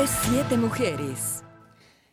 de 7 Mujeres.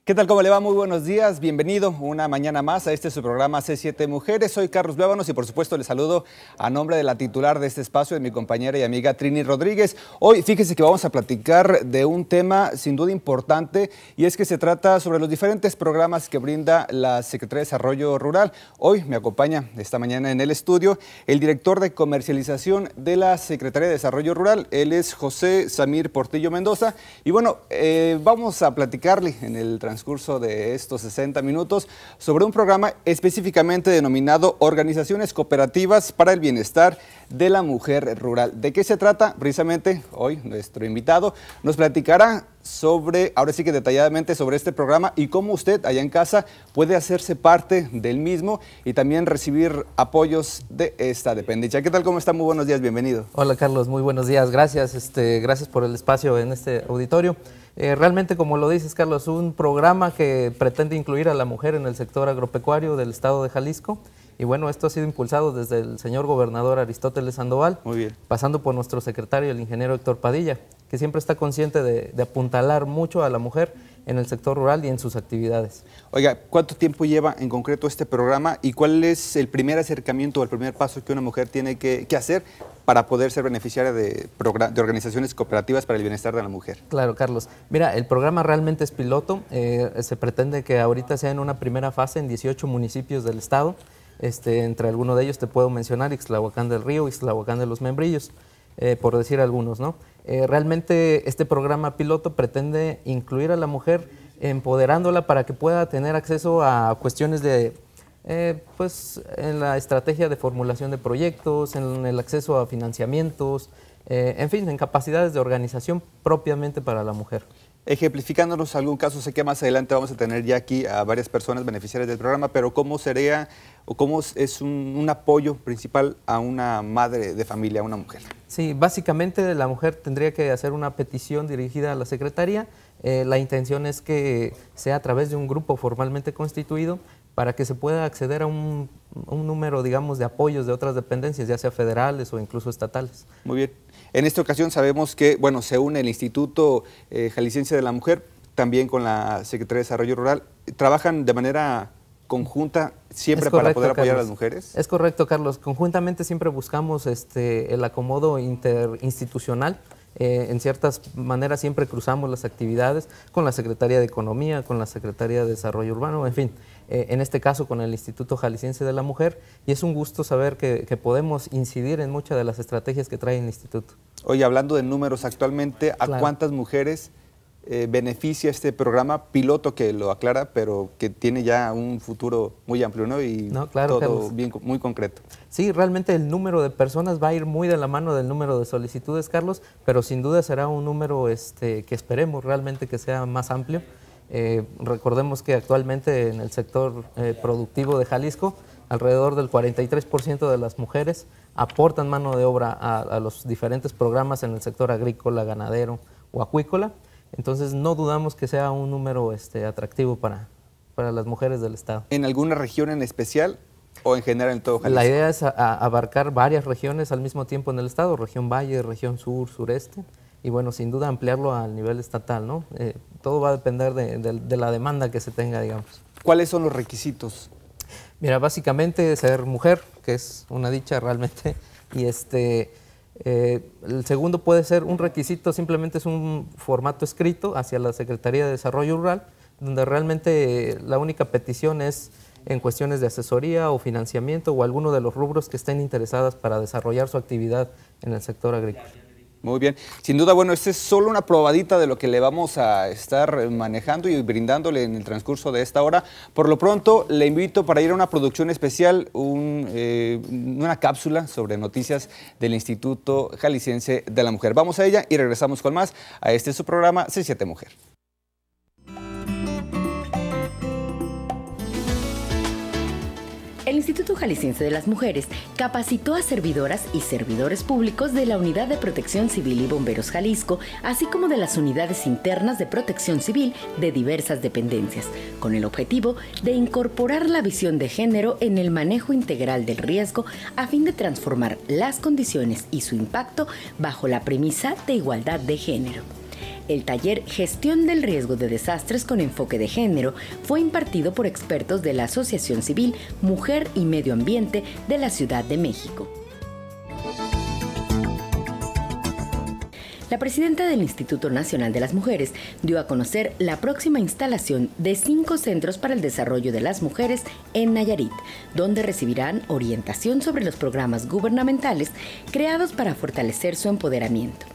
¿Qué tal? ¿Cómo le va? Muy buenos días. Bienvenido una mañana más a este su programa C7 Mujeres. Soy Carlos Blébanos y por supuesto le saludo a nombre de la titular de este espacio, de mi compañera y amiga Trini Rodríguez. Hoy fíjese que vamos a platicar de un tema sin duda importante y es que se trata sobre los diferentes programas que brinda la Secretaría de Desarrollo Rural. Hoy me acompaña esta mañana en el estudio el director de comercialización de la Secretaría de Desarrollo Rural. Él es José Samir Portillo Mendoza. Y bueno, eh, vamos a platicarle en el transcurso transcurso de estos 60 minutos sobre un programa específicamente denominado Organizaciones Cooperativas para el Bienestar de la Mujer Rural. ¿De qué se trata? Precisamente hoy nuestro invitado nos platicará sobre, ahora sí que detalladamente sobre este programa y cómo usted allá en casa puede hacerse parte del mismo y también recibir apoyos de esta dependencia. ¿Qué tal? ¿Cómo está? Muy buenos días, bienvenido. Hola Carlos, muy buenos días, gracias, este, gracias por el espacio en este auditorio. Eh, realmente, como lo dices, Carlos, un programa que pretende incluir a la mujer en el sector agropecuario del estado de Jalisco. Y bueno, esto ha sido impulsado desde el señor gobernador Aristóteles Sandoval, Muy bien. pasando por nuestro secretario, el ingeniero Héctor Padilla, que siempre está consciente de apuntalar mucho a la mujer en el sector rural y en sus actividades. Oiga, ¿cuánto tiempo lleva en concreto este programa y cuál es el primer acercamiento o el primer paso que una mujer tiene que, hacer para poder ser beneficiaria de, organizaciones cooperativas para el bienestar de la mujer? Claro, Carlos. Mira, el programa realmente es piloto. Eh, se pretende que ahorita sea en una primera fase en 18 municipios del estado. Este, entre algunos de ellos te puedo mencionar Ixtlahuacán del Río, Ixtlahuacán de los Membrillos, eh, por decir algunos, ¿no? Eh, realmente este programa piloto pretende incluir a la mujer empoderándola para que pueda tener acceso a cuestiones de, eh, pues, en la estrategia de formulación de proyectos, en el acceso a financiamientos, eh, en fin, en capacidades de organización propiamente para la mujer. Ejemplificándonos algún caso, sé que más adelante vamos a tener ya aquí a varias personas beneficiarias del programa, pero ¿cómo sería o cómo es un, apoyo principal a una madre de familia, a una mujer? Sí, básicamente la mujer tendría que hacer una petición dirigida a la secretaría. Eh, la intención es que sea a través de un grupo formalmente constituido para que se pueda acceder a un, un número, digamos, de apoyos de otras dependencias, ya sea federales o incluso estatales. Muy bien. En esta ocasión sabemos que, bueno, se une el Instituto eh, Jalisciense de la Mujer, también con la Secretaría de Desarrollo Rural. ¿Trabajan de manera conjunta siempre para poder apoyar a las mujeres? Es correcto, Carlos. Conjuntamente siempre buscamos este, el acomodo interinstitucional eh, en ciertas maneras siempre cruzamos las actividades con la Secretaría de Economía, con la Secretaría de Desarrollo Urbano, en fin, eh, en este caso con el Instituto Jalisciense de la Mujer, y es un gusto saber que, podemos incidir en muchas de las estrategias que trae el Instituto. Oye, hablando de números, actualmente, ¿a cuántas mujeres eh, beneficia este programa piloto que lo aclara, pero que tiene ya un futuro muy amplio ¿no? y todo bien, muy concreto. Sí, realmente el número de personas va a ir muy de la mano del número de solicitudes, Carlos, pero sin duda será un número este, que esperemos realmente que sea más amplio. Eh, recordemos que actualmente en el sector eh, productivo de Jalisco, alrededor del 43% de las mujeres aportan mano de obra a los diferentes programas en el sector agrícola, ganadero o acuícola entonces no dudamos que sea un número este, atractivo para, para las mujeres del Estado. ¿En alguna región en especial o en general en todo Jalisco? La idea es abarcar varias regiones al mismo tiempo en el Estado, región Valle, región Sur, Sureste, y bueno, sin duda ampliarlo al nivel estatal, ¿no? Eh, todo va a depender de la demanda que se tenga, digamos. ¿Cuáles son los requisitos? Mira, básicamente ser mujer, que es una dicha realmente, y este eh, el segundo puede ser un requisito, simplemente es un formato escrito hacia la Secretaría de Desarrollo Rural, donde realmente la única petición es en cuestiones de asesoría o financiamiento o alguno de los rubros que estén interesadas para desarrollar su actividad en el sector agrícola. Muy bien. Sin duda, bueno, esta es solo una probadita de lo que le vamos a estar manejando y brindándole en el transcurso de esta hora. Por lo pronto, le invito para ir a una producción especial, eh, una cápsula sobre noticias del Instituto Jalisciense de la Mujer. Vamos a ella y regresamos con más a este su programa C7 Mujer. Instituto Jalisciense de las Mujeres capacitó a servidoras y servidores públicos de la Unidad de Protección Civil y Bomberos Jalisco, así como de las unidades internas de protección civil de diversas dependencias, con el objetivo de incorporar la visión de género en el manejo integral del riesgo a fin de transformar las condiciones y su impacto bajo la premisa de igualdad de género. El taller Gestión del Riesgo de Desastres con Enfoque de Género fue impartido por expertos de la Asociación Civil Mujer y Medio Ambiente de la Ciudad de México. La presidenta del Instituto Nacional de las Mujeres dio a conocer la próxima instalación de cinco centros para el desarrollo de las mujeres en Nayarit, donde recibirán orientación sobre los programas gubernamentales creados para fortalecer su empoderamiento.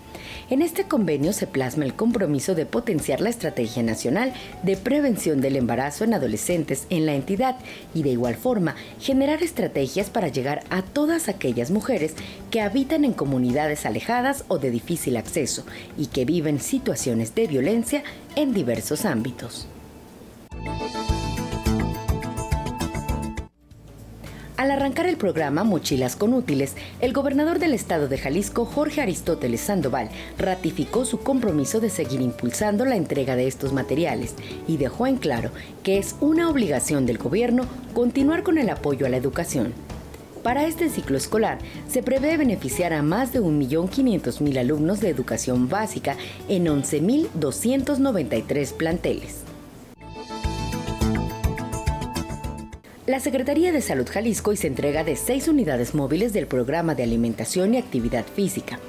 En este convenio se plasma el compromiso de potenciar la estrategia nacional de prevención del embarazo en adolescentes en la entidad y de igual forma generar estrategias para llegar a todas aquellas mujeres que habitan en comunidades alejadas o de difícil acceso y que viven situaciones de violencia en diversos ámbitos. Al arrancar el programa Mochilas con Útiles, el gobernador del estado de Jalisco, Jorge Aristóteles Sandoval, ratificó su compromiso de seguir impulsando la entrega de estos materiales y dejó en claro que es una obligación del gobierno continuar con el apoyo a la educación. Para este ciclo escolar se prevé beneficiar a más de 1.500.000 alumnos de educación básica en 11.293 planteles. La Secretaría de Salud Jalisco y se entrega de seis unidades móviles del programa de alimentación y actividad física.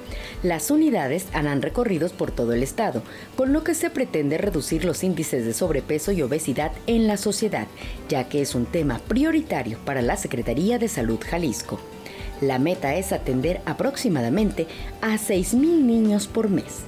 Las unidades harán recorridos por todo el estado, con lo que se pretende reducir los índices de sobrepeso y obesidad en la sociedad, ya que es un tema prioritario para la Secretaría de Salud Jalisco. La meta es atender aproximadamente a 6.000 niños por mes.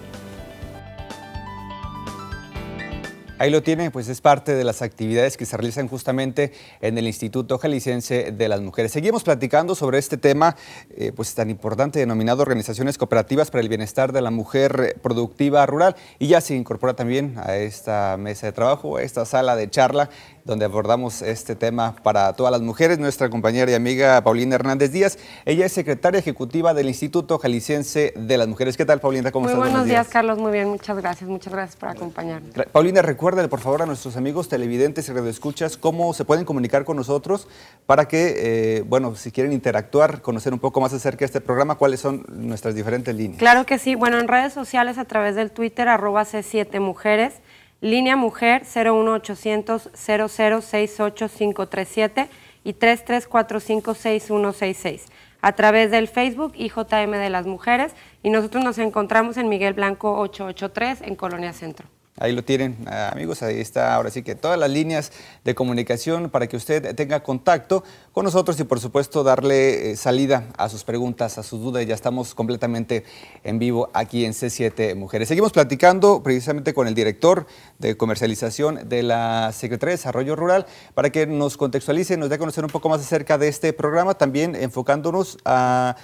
Ahí lo tiene, pues es parte de las actividades que se realizan justamente en el Instituto Jalicense de las Mujeres. Seguimos platicando sobre este tema, eh, pues tan importante, denominado Organizaciones Cooperativas para el Bienestar de la Mujer Productiva Rural. Y ya se incorpora también a esta mesa de trabajo, a esta sala de charla, donde abordamos este tema para todas las mujeres. Nuestra compañera y amiga Paulina Hernández Díaz, ella es secretaria ejecutiva del Instituto Jalisciense de las Mujeres. ¿Qué tal, Paulina? ¿Cómo estás? Muy buenos días, Carlos. Muy bien, muchas gracias. Muchas gracias por acompañarnos. Paulina, recuérdale, por favor, a nuestros amigos televidentes y radioescuchas cómo se pueden comunicar con nosotros para que, eh, bueno, si quieren interactuar, conocer un poco más acerca de este programa, cuáles son nuestras diferentes líneas. Claro que sí. Bueno, en redes sociales a través del Twitter, arroba C7 Mujeres Línea Mujer 01800 0068537 y 33456166 a través del Facebook IJM de las Mujeres y nosotros nos encontramos en Miguel Blanco 883 en Colonia Centro. Ahí lo tienen, ah, amigos. Ahí está ahora sí que todas las líneas de comunicación para que usted tenga contacto con nosotros y, por supuesto, darle eh, salida a sus preguntas, a sus dudas. Ya estamos completamente en vivo aquí en C7 Mujeres. Seguimos platicando precisamente con el director de comercialización de la Secretaría de Desarrollo Rural para que nos contextualice nos dé a conocer un poco más acerca de este programa, también enfocándonos a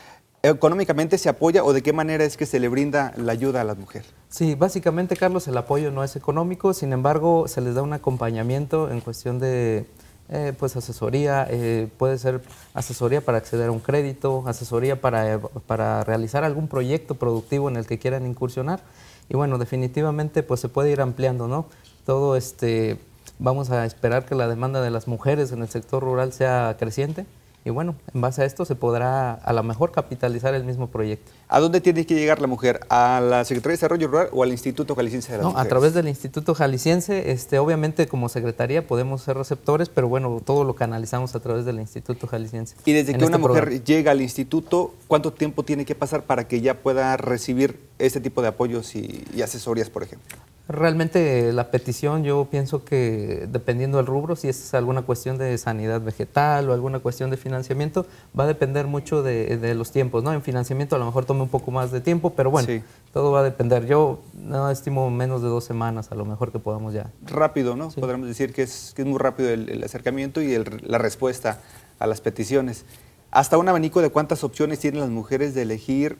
económicamente se apoya o de qué manera es que se le brinda la ayuda a las mujeres? Sí, básicamente, Carlos, el apoyo no es económico, sin embargo, se les da un acompañamiento en cuestión de eh, pues asesoría, eh, puede ser asesoría para acceder a un crédito, asesoría para, realizar algún proyecto productivo en el que quieran incursionar. Y bueno, definitivamente pues se puede ir ampliando, ¿no? Todo este, vamos a esperar que la demanda de las mujeres en el sector rural sea creciente y bueno, en base a esto se podrá a lo mejor capitalizar el mismo proyecto. ¿A dónde tiene que llegar la mujer? ¿A la Secretaría de Desarrollo Rural o al Instituto Jalisciense de No, a través del Instituto Jalisciense. Este, obviamente como Secretaría podemos ser receptores, pero bueno, todo lo canalizamos a través del Instituto Jalisciense. Y desde que una este mujer llega al instituto, ¿cuánto tiempo tiene que pasar para que ya pueda recibir este tipo de apoyos y, y asesorías, por ejemplo? Realmente la petición yo pienso que dependiendo del rubro, si es alguna cuestión de sanidad vegetal o alguna cuestión de financiamiento, va a depender mucho de, los tiempos, ¿no? En financiamiento a lo mejor tome un poco más de tiempo, pero bueno, todo va a depender. Yo no, estimo menos de dos semanas a lo mejor que podamos ya. Rápido, ¿no? Podríamos decir que es, muy rápido el, acercamiento y la respuesta a las peticiones. Hasta un abanico de cuántas opciones tienen las mujeres de elegir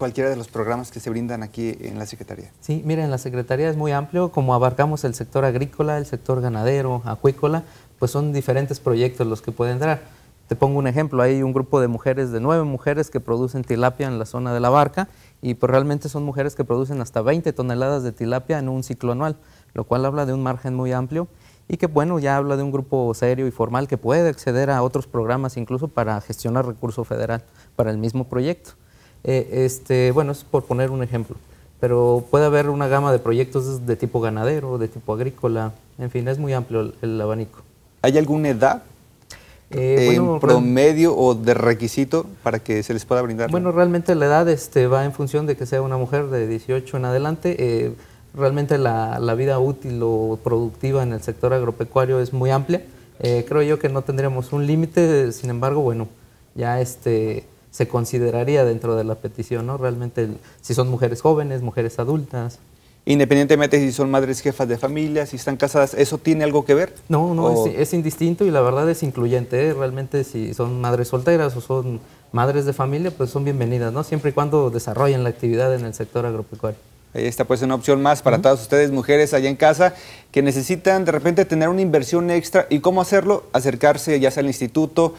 cualquiera de los programas que se brindan aquí en la Secretaría? Sí, miren, la Secretaría es muy amplio, como abarcamos el sector agrícola, el sector ganadero, acuícola, pues son diferentes proyectos los que pueden entrar. Te pongo un ejemplo, hay un grupo de mujeres, de nueve mujeres que producen tilapia en la zona de la barca y pues realmente son mujeres que producen hasta 20 toneladas de tilapia en un ciclo anual, lo cual habla de un margen muy amplio y que bueno, ya habla de un grupo serio y formal que puede acceder a otros programas incluso para gestionar recurso federal para el mismo proyecto. Eh, este, bueno, es por poner un ejemplo, pero puede haber una gama de proyectos de tipo ganadero, de tipo agrícola, en fin, es muy amplio el, abanico. ¿Hay alguna edad eh, promedio o de requisito para que se les pueda brindar? Bueno, realmente la edad este, va en función de que sea una mujer de 18 en adelante. Eh, realmente la, la, vida útil o productiva en el sector agropecuario es muy amplia. creo yo que no tendríamos un límite, sin embargo, bueno, ya este, se consideraría dentro de la petición, ¿no? Realmente si son mujeres jóvenes, mujeres adultas. Independientemente si son madres jefas de familia, si están casadas, ¿eso tiene algo que ver? No, no, es, indistinto y la verdad es incluyente. ¿eh? Realmente si son madres solteras o son madres de familia, pues son bienvenidas, ¿no? Siempre y cuando desarrollen la actividad en el sector agropecuario. Ahí está pues una opción más para todas ustedes, mujeres allá en casa, que necesitan de repente tener una inversión extra y cómo hacerlo, acercarse ya sea al instituto,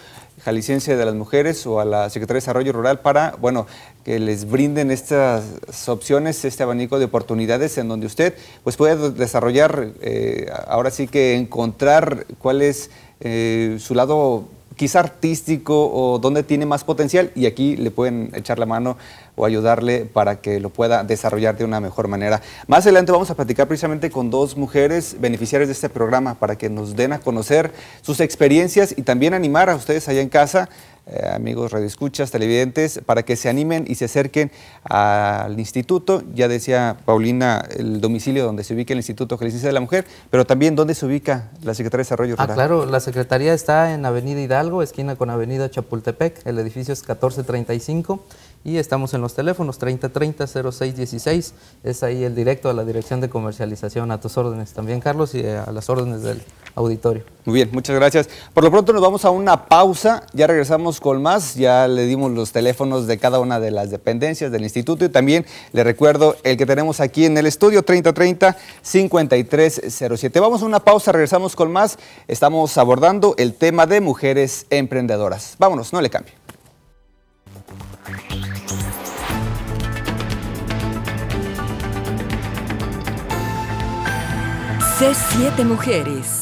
licencia de las Mujeres o a la Secretaría de Desarrollo Rural para, bueno, que les brinden estas opciones, este abanico de oportunidades en donde usted pues puede desarrollar, eh, ahora sí que encontrar cuál es eh, su lado quizá artístico o dónde tiene más potencial y aquí le pueden echar la mano o ayudarle para que lo pueda desarrollar de una mejor manera. Más adelante vamos a platicar precisamente con dos mujeres beneficiarias de este programa para que nos den a conocer sus experiencias y también animar a ustedes allá en casa eh, amigos radioescuchas, televidentes, para que se animen y se acerquen al instituto. Ya decía Paulina el domicilio donde se ubica el Instituto Jalisciense de la Mujer, pero también dónde se ubica la Secretaría de Desarrollo ah, Rural. Ah, claro, la Secretaría está en Avenida Hidalgo, esquina con Avenida Chapultepec, el edificio es 1435 y estamos en los teléfonos 3030-0616, es ahí el directo a la Dirección de Comercialización, a tus órdenes también, Carlos, y eh, a las órdenes del auditorio. Muy bien, muchas gracias. Por lo pronto nos vamos a una pausa, ya regresamos con más, ya le dimos los teléfonos de cada una de las dependencias del instituto y también le recuerdo el que tenemos aquí en el estudio 3030-5307. Vamos a una pausa, regresamos con más, estamos abordando el tema de mujeres emprendedoras. Vámonos, no le cambie. C7 Mujeres.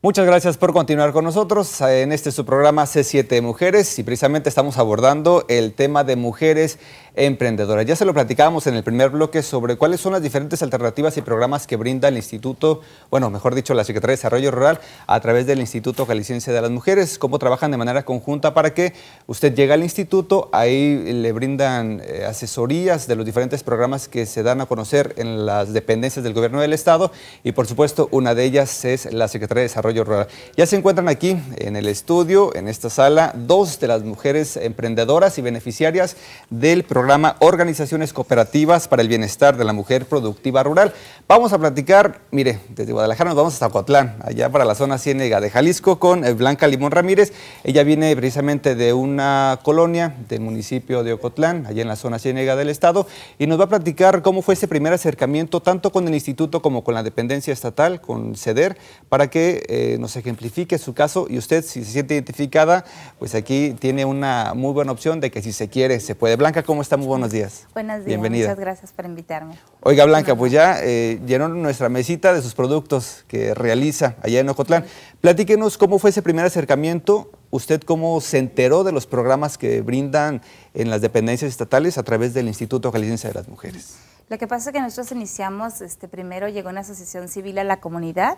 Muchas gracias por continuar con nosotros eh, en este su programa C7 Mujeres y precisamente estamos abordando el tema de mujeres emprendedoras. Ya se lo platicábamos en el primer bloque sobre cuáles son las diferentes alternativas y programas que brinda el Instituto, bueno, mejor dicho, la Secretaría de Desarrollo Rural a través del Instituto Jalisciense de las Mujeres, cómo trabajan de manera conjunta para que usted llegue al instituto, ahí le brindan eh, asesorías de los diferentes programas que se dan a conocer en las dependencias del gobierno del Estado y por supuesto una de ellas es la Secretaría de Desarrollo Rural. Ya se encuentran aquí en el estudio, en esta sala, dos de las mujeres emprendedoras y beneficiarias del programa Organizaciones Cooperativas para el Bienestar de la Mujer Productiva Rural. Vamos a platicar, mire, desde Guadalajara nos vamos hasta Coatlán, allá para la zona Ciénega de Jalisco, con eh, Blanca Limón Ramírez. Ella viene precisamente de una colonia del municipio de Ocotlán, allá en la zona Ciénega del Estado, y nos va a platicar cómo fue ese primer acercamiento tanto con el instituto como con la dependencia estatal, con CEDER, para que eh, eh, nos ejemplifique su caso y usted si se siente identificada, pues aquí tiene una muy buena opción de que si se quiere, se puede. Blanca, ¿cómo está? Muy buenos días. Buenas días, muchas gracias por invitarme. Oiga, Blanca, pues ya eh, llenó nuestra mesita de sus productos que realiza allá en Ocotlán. Platíquenos cómo fue ese primer acercamiento, usted cómo se enteró de los programas que brindan en las dependencias estatales a través del Instituto Jalisciense de las Mujeres. Lo que pasa es que nosotros iniciamos, este, primero llegó una asociación civil a la comunidad,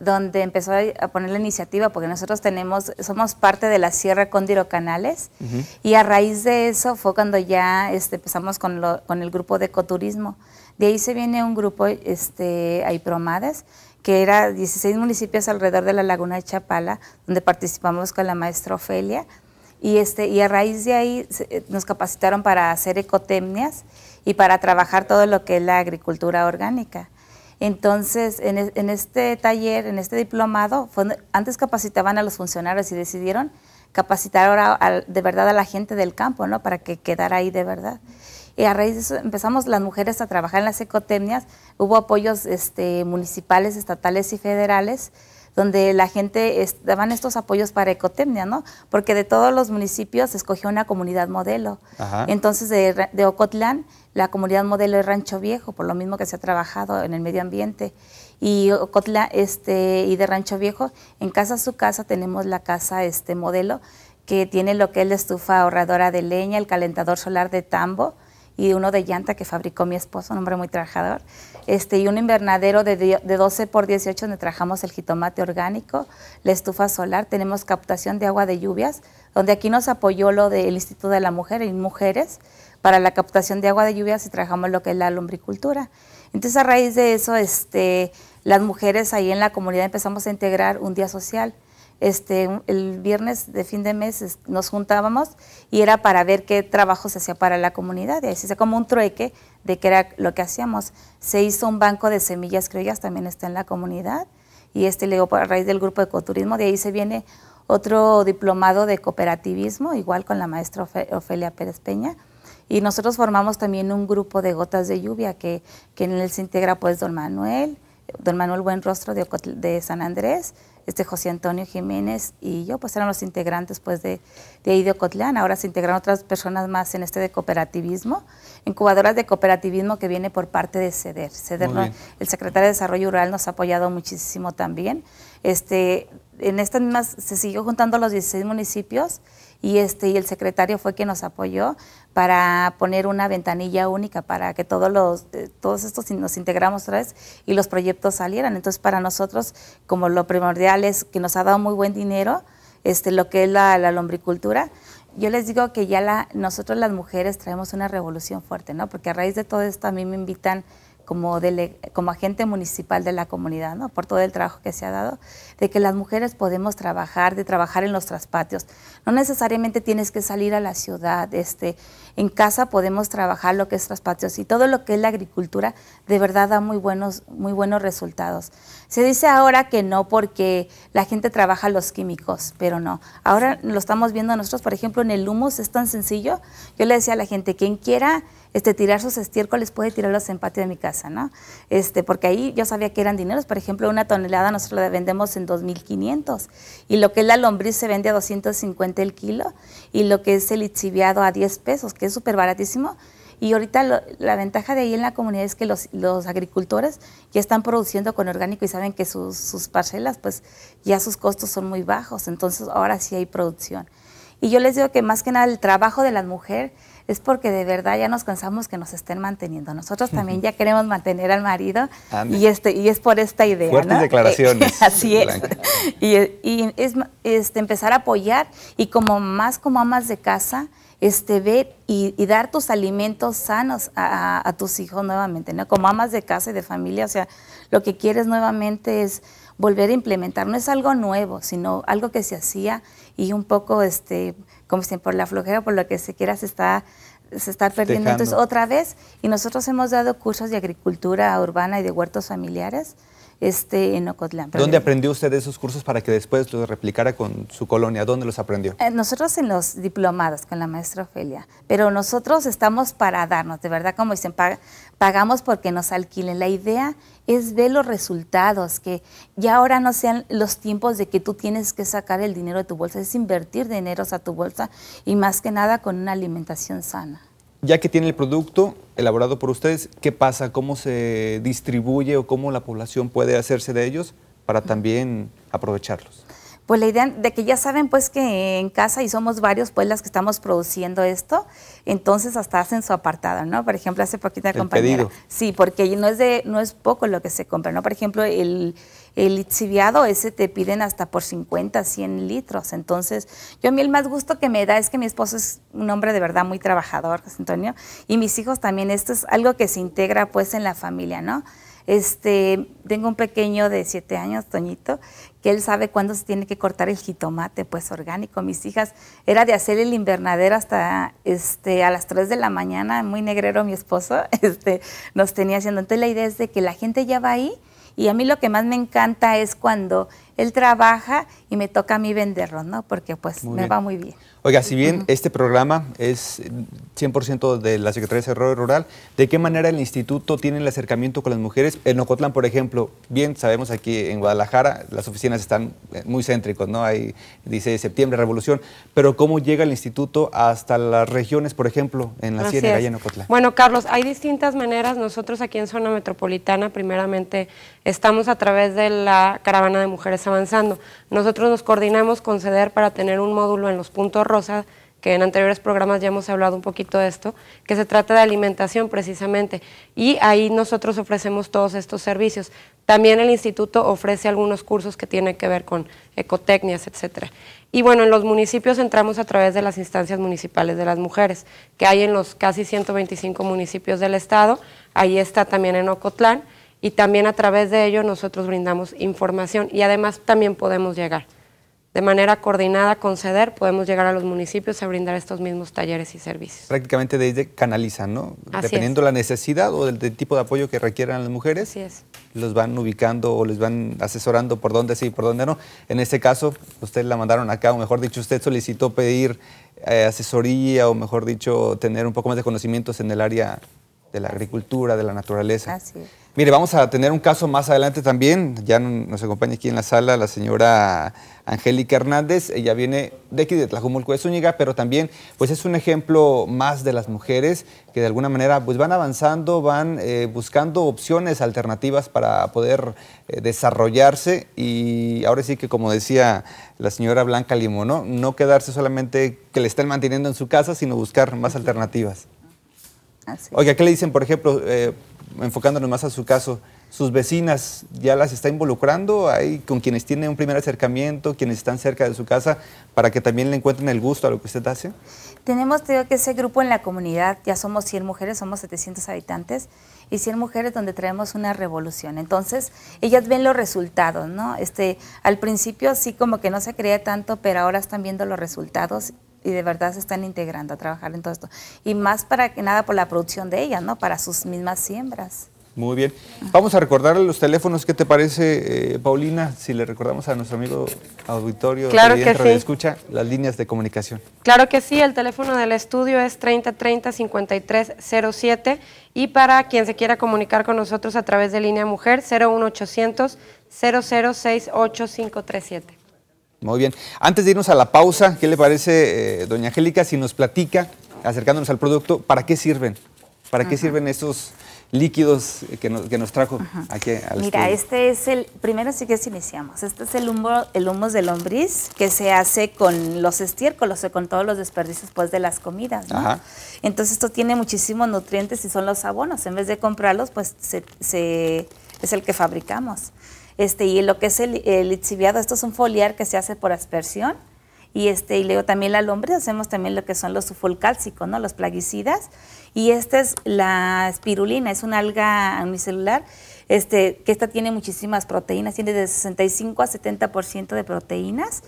donde empezó a poner la iniciativa, porque nosotros tenemos, somos parte de la Sierra Cóndiro Canales, y a raíz de eso fue cuando ya este, empezamos con, el grupo de ecoturismo. De ahí se viene un grupo, este, Aipromades, que era 16 municipios alrededor de la laguna de Chapala, donde participamos con la maestra Ofelia, y, este, a raíz de ahí eh, nos capacitaron para hacer ecotemnias y para trabajar todo lo que es la agricultura orgánica. Entonces, en, este taller, en este diplomado, antes capacitaban a los funcionarios y decidieron capacitar ahora de verdad a la gente del campo, ¿no? Para que quedara ahí de verdad. Y a raíz de eso empezamos las mujeres a trabajar en las ecotecnias, hubo apoyos este, municipales, estatales y federales donde la gente daban estos apoyos para ecotemnia, ¿no? Porque de todos los municipios se escogió una comunidad modelo. Entonces, de, Ocotlán, la comunidad modelo es Rancho Viejo, por lo mismo que se ha trabajado en el medio ambiente y este y de Rancho Viejo, en casa su casa tenemos la casa este modelo que tiene lo que es la estufa ahorradora de leña, el calentador solar de tambo, y uno de llanta que fabricó mi esposo, un hombre muy trabajador, este, y un invernadero de, de 12 por 18 donde trabajamos el jitomate orgánico, la estufa solar, tenemos captación de agua de lluvias, donde aquí nos apoyó lo del Instituto de la Mujer y Mujeres para la captación de agua de lluvias y trabajamos lo que es la lombricultura. Entonces a raíz de eso, este, las mujeres ahí en la comunidad empezamos a integrar un día social. Este, el viernes de fin de mes nos juntábamos y era para ver qué trabajo se hacía para la comunidad. Y así se como un trueque de qué era lo que hacíamos. Se hizo un banco de semillas criollas, también está en la comunidad. Y este le a raíz del grupo de ecoturismo, de ahí se viene otro diplomado de cooperativismo, igual con la maestra Ofelia Pérez Peña. Y nosotros formamos también un grupo de gotas de lluvia que, que en él se integra pues don Manuel, don Manuel Buenrostro de San Andrés, este José Antonio Jiménez y yo, pues eran los integrantes pues, de, de Idio Ahora se integran otras personas más en este de cooperativismo, incubadoras de cooperativismo que viene por parte de CEDER. CEDER, el secretario de Desarrollo Rural, nos ha apoyado muchísimo también. Este, en estas mismas se siguió juntando los 16 municipios y este y el secretario fue quien nos apoyó para poner una ventanilla única para que todos los eh, todos estos nos integramos otra vez y los proyectos salieran. Entonces para nosotros como lo primordial es que nos ha dado muy buen dinero este lo que es la, la lombricultura. Yo les digo que ya la, nosotros las mujeres traemos una revolución fuerte, ¿no? Porque a raíz de todo esto a mí me invitan como, agente municipal de la comunidad, ¿no? por todo el trabajo que se ha dado, de que las mujeres podemos trabajar, de trabajar en los traspatios. No necesariamente tienes que salir a la ciudad, este, en casa podemos trabajar lo que es traspatios y todo lo que es la agricultura de verdad da muy buenos, muy buenos resultados. Se dice ahora que no porque la gente trabaja los químicos, pero no. Ahora lo estamos viendo nosotros, por ejemplo, en el humus es tan sencillo. Yo le decía a la gente, quien quiera este, tirar sus estiércoles puede tirarlos en patio de mi casa, ¿no? Este, porque ahí yo sabía que eran dineros. Por ejemplo, una tonelada nosotros la vendemos en 2.500 y lo que es la lombriz se vende a 250 el kilo y lo que es el lixiviado a 10 pesos, que es súper baratísimo. Y ahorita la ventaja de ahí en la comunidad es que los, agricultores ya están produciendo con orgánico y saben que sus, sus, parcelas, pues ya sus costos son muy bajos, entonces ahora sí hay producción. Y yo les digo que más que nada el trabajo de la mujer es porque de verdad ya nos cansamos que nos estén manteniendo. Nosotros también ya queremos mantener al marido y este y es por esta idea. Fuertes declaraciones. así es. Y, es este, empezar a apoyar y como más como amas de casa, este, ver y, dar tus alimentos sanos a, tus hijos nuevamente, ¿no? Como amas de casa y de familia, o sea, lo que quieres nuevamente es volver a implementar, no es algo nuevo, sino algo que se hacía y un poco, este, como si por la flojera, por lo que se quiera, se está, se está perdiendo. Entonces, otra vez, y nosotros hemos dado cursos de agricultura urbana y de huertos familiares este, en Ocotlán. ¿Dónde aprendió usted esos cursos para que después los replicara con su colonia? ¿Dónde los aprendió? Eh, nosotros en los diplomados con la maestra Ofelia, pero nosotros estamos para darnos, de verdad, como dicen, pagamos porque nos alquilen. La idea es ver los resultados, que ya ahora no sean los tiempos de que tú tienes que sacar el dinero de tu bolsa, es invertir dineros a tu bolsa y más que nada con una alimentación sana ya que tiene el producto elaborado por ustedes, ¿qué pasa? ¿Cómo se distribuye o cómo la población puede hacerse de ellos para también aprovecharlos? Pues la idea de que ya saben pues que en casa y somos varios pues las que estamos produciendo esto, entonces hasta hacen su apartado, ¿no? Por ejemplo, hace poquita compañera. Sí, porque no es de no es poco lo que se compra, ¿no? Por ejemplo, el el lixiviado ese te piden hasta por 50, 100 litros. Entonces, yo a mí el más gusto que me da es que mi esposo es un hombre de verdad muy trabajador, Antonio, y mis hijos también. Esto es algo que se integra pues en la familia, ¿no? Este, tengo un pequeño de siete años, Toñito, que él sabe cuándo se tiene que cortar el jitomate, pues orgánico. Mis hijas era de hacer el invernadero hasta este, a las 3 de la mañana, muy negrero mi esposo, este, nos tenía haciendo. Entonces la idea es de que la gente ya va ahí y a mí lo que más me encanta es cuando él trabaja y me toca a mí venderlo, ¿no? Porque pues me va muy bien. Oiga, si bien este programa es 100% eh, de la Secretaría de Desarrollo Rural, ¿de qué manera el instituto tiene el acercamiento con las mujeres? En Ocotlán, por ejemplo, bien sabemos aquí en Guadalajara, las oficinas están eh, muy céntricos, ¿no? Hay, dice septiembre, revolución, pero ¿cómo llega el instituto hasta las regiones, por ejemplo, en la Sierra de en Ocotlán? Bueno, Carlos, hay distintas maneras. Nosotros aquí en zona metropolitana, primeramente, estamos a través de la caravana de mujeres avanzando. Nosotros nos coordinamos con CEDER para tener un módulo en los puntos rosa, que en anteriores programas ya hemos hablado un poquito de esto, que se trata de alimentación precisamente. Y ahí nosotros ofrecemos todos estos servicios. También el instituto ofrece algunos cursos que tienen que ver con ecotecnias, etc. Y bueno, en los municipios entramos a través de las instancias municipales de las mujeres, que hay en los casi 125 municipios del estado. Ahí está también en Ocotlán y también a través de ello nosotros brindamos información y además también podemos llegar. De manera coordinada con CEDER podemos llegar a los municipios a brindar estos mismos talleres y servicios. Prácticamente desde canalizan, ¿no? Dependiendo de la necesidad o del, tipo de apoyo que requieran las mujeres, Así es. los van ubicando o les van asesorando por dónde sí y por dónde no. En este caso, usted la mandaron acá, o mejor dicho, usted solicitó pedir eh, asesoría o mejor dicho, tener un poco más de conocimientos en el área de la agricultura, de la naturaleza. Así Mire, vamos a tener un caso más adelante también. Ya nos acompaña aquí en la sala la señora Angélica Hernández. Ella viene de aquí, de Tlajumulco de Zúñiga, pero también pues es un ejemplo más de las mujeres que de alguna manera pues van avanzando, van eh, buscando opciones alternativas para poder eh, desarrollarse. Y ahora sí que como decía la señora Blanca Limón no quedarse solamente que le estén manteniendo en su casa, sino buscar más alternativas. Oiga, ¿qué le dicen, por ejemplo, eh, enfocándonos más a su caso, sus vecinas ya las está involucrando ahí con quienes tienen un primer acercamiento, quienes están cerca de su casa, para que también le encuentren el gusto a lo que usted hace? Tenemos, digo, que ese grupo en la comunidad, ya somos 100 mujeres, somos 700 habitantes, y 100 mujeres donde traemos una revolución. Entonces, ellas ven los resultados, ¿no? Este, al principio sí como que no se creía tanto, pero ahora están viendo los resultados y de verdad se están integrando a trabajar en todo esto. Y más para que nada por la producción de ellas, ¿no? Para sus mismas siembras. Muy bien. Vamos a recordarle los teléfonos. ¿Qué te parece, eh, Paulina? Si le recordamos a nuestro amigo auditorio claro que sí. escucha las líneas de comunicación. Claro que sí. El teléfono del estudio es 3030-5307 y para quien se quiera comunicar con nosotros a través de Línea Mujer, 01800 0068537. Muy bien. Antes de irnos a la pausa, ¿qué le parece, eh, doña Angélica, si nos platica, acercándonos al producto, para qué sirven? ¿Para qué sirven esos líquidos que nos, trajo aquí al Mira, este es el, primero sí que iniciamos, este es el humo, el humus de lombriz que se hace con los estiércolos con todos los desperdicios pues, de las comidas. Entonces esto tiene muchísimos nutrientes y son los abonos. En vez de comprarlos, pues es el que fabricamos. Este, y lo que es el, el lixiviado, esto es un foliar que se hace por aspersión. Y, este, y luego también la lombriz, hacemos también lo que son los sulfolcálcicos, ¿no? los plaguicidas. Y esta es la espirulina, es una alga unicelular, este, que esta tiene muchísimas proteínas, tiene de 65 a 70% de proteínas.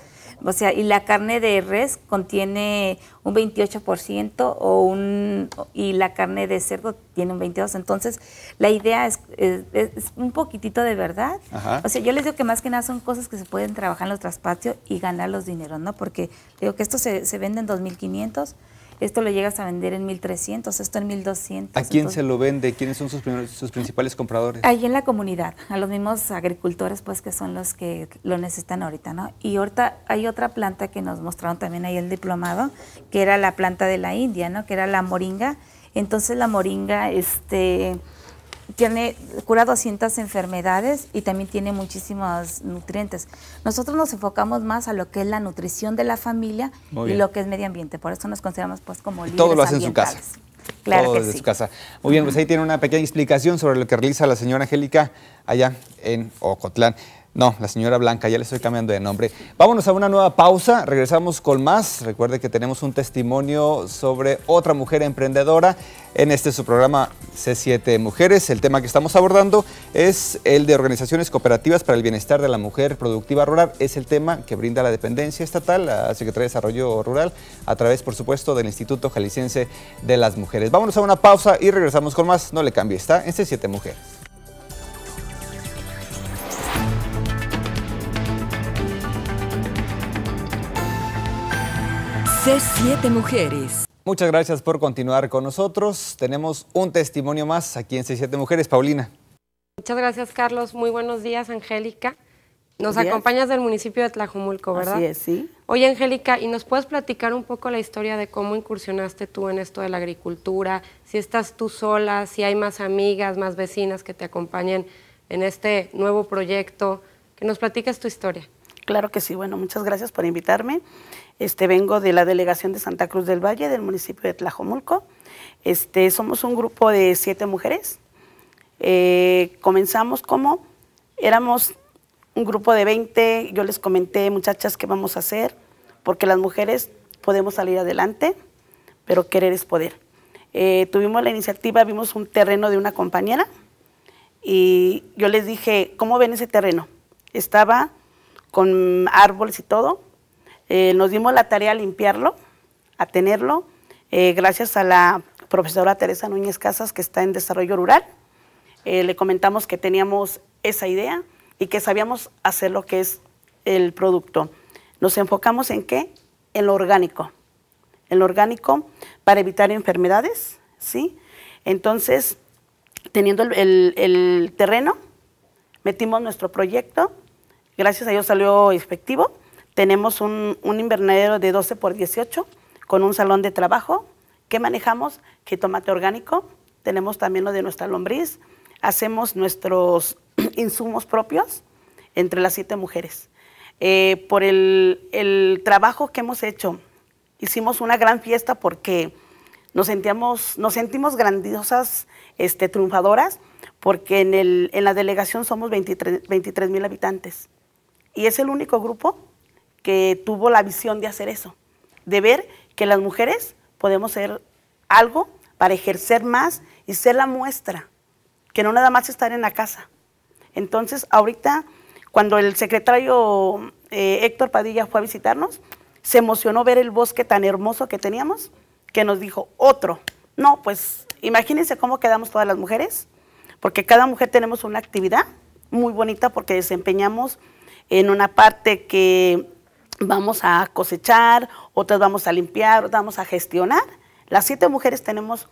O sea, y la carne de res contiene un 28% o un, y la carne de cerdo tiene un 22%. Entonces, la idea es, es, un poquitito de verdad. O sea, yo les digo que más que nada son cosas que se pueden trabajar en los traspatios y ganar los dineros, ¿no? Porque digo que esto se, se vende en 2.500 esto lo llegas a vender en 1300, esto en 1200. ¿A quién se lo vende? ¿Quiénes son sus, sus principales compradores? Ahí en la comunidad, a los mismos agricultores, pues que son los que lo necesitan ahorita, ¿no? Y ahorita hay otra planta que nos mostraron también ahí el diplomado, que era la planta de la India, ¿no? Que era la moringa. Entonces la moringa, este tiene, cura 200 enfermedades y también tiene muchísimos nutrientes. Nosotros nos enfocamos más a lo que es la nutrición de la familia y lo que es medio ambiente. Por eso nos consideramos pues como líderes Todo lo hace en su casa. Claro Todo su casa. Muy bien, pues ahí tiene una pequeña explicación sobre lo que realiza la señora Angélica allá en Ocotlán. No, la señora Blanca, ya le estoy cambiando de nombre. Vámonos a una nueva pausa, regresamos con más. Recuerde que tenemos un testimonio sobre otra mujer emprendedora en este su programa C7 Mujeres. El tema que estamos abordando es el de organizaciones cooperativas para el bienestar de la mujer productiva rural. Es el tema que brinda la dependencia estatal, la Secretaría de Desarrollo Rural, a través, por supuesto, del Instituto Jalisciense de las Mujeres. Vámonos a una pausa y regresamos con más. No le cambie, está en C7 Mujeres. C7 Mujeres. Muchas gracias por continuar con nosotros. Tenemos un testimonio más aquí en C7 Mujeres. Paulina. Muchas gracias, Carlos. Muy buenos días, Angélica. Nos acompañas del municipio de Tlajumulco, ¿verdad? Sí, sí. Oye, Angélica, ¿y nos puedes platicar un poco la historia de cómo incursionaste tú en esto de la agricultura? Si estás tú sola, si hay más amigas, más vecinas que te acompañen en este nuevo proyecto. Que nos platiques tu historia. Claro que sí. Bueno, muchas gracias por invitarme. Este, vengo de la delegación de Santa Cruz del Valle, del municipio de Tlajomulco. Este, somos un grupo de siete mujeres. Eh, comenzamos como éramos un grupo de 20, yo les comenté, muchachas, ¿qué vamos a hacer? Porque las mujeres podemos salir adelante, pero querer es poder. Eh, tuvimos la iniciativa, vimos un terreno de una compañera y yo les dije, ¿cómo ven ese terreno? Estaba con árboles y todo, eh, nos dimos la tarea a limpiarlo, a tenerlo, eh, gracias a la profesora Teresa Núñez Casas, que está en desarrollo rural. Eh, le comentamos que teníamos esa idea y que sabíamos hacer lo que es el producto. Nos enfocamos en qué? En lo orgánico. En lo orgánico para evitar enfermedades, ¿sí? Entonces, teniendo el, terreno, metimos nuestro proyecto. Gracias a Dios salió efectivo. Tenemos un, invernadero de 12 por 18 con un salón de trabajo que manejamos jitomate orgánico, tenemos también lo de nuestra lombriz, hacemos nuestros insumos propios entre las siete mujeres. Eh, por el, trabajo que hemos hecho, hicimos una gran fiesta porque nos, sentíamos, nos sentimos grandiosas este, triunfadoras porque en, en la delegación somos 23 mil habitantes y es el único grupo que tuvo la visión de hacer eso, de ver que las mujeres podemos ser algo para ejercer más y ser la muestra, que no nada más estar en la casa. Entonces, ahorita, cuando el secretario eh, Héctor Padilla fue a visitarnos, se emocionó ver el bosque tan hermoso que teníamos, que nos dijo, otro. No, pues imagínense cómo quedamos todas las mujeres, porque cada mujer tenemos una actividad muy bonita porque desempeñamos en una parte que vamos a cosechar, otras vamos a limpiar, otras vamos a gestionar. Las siete mujeres tenemos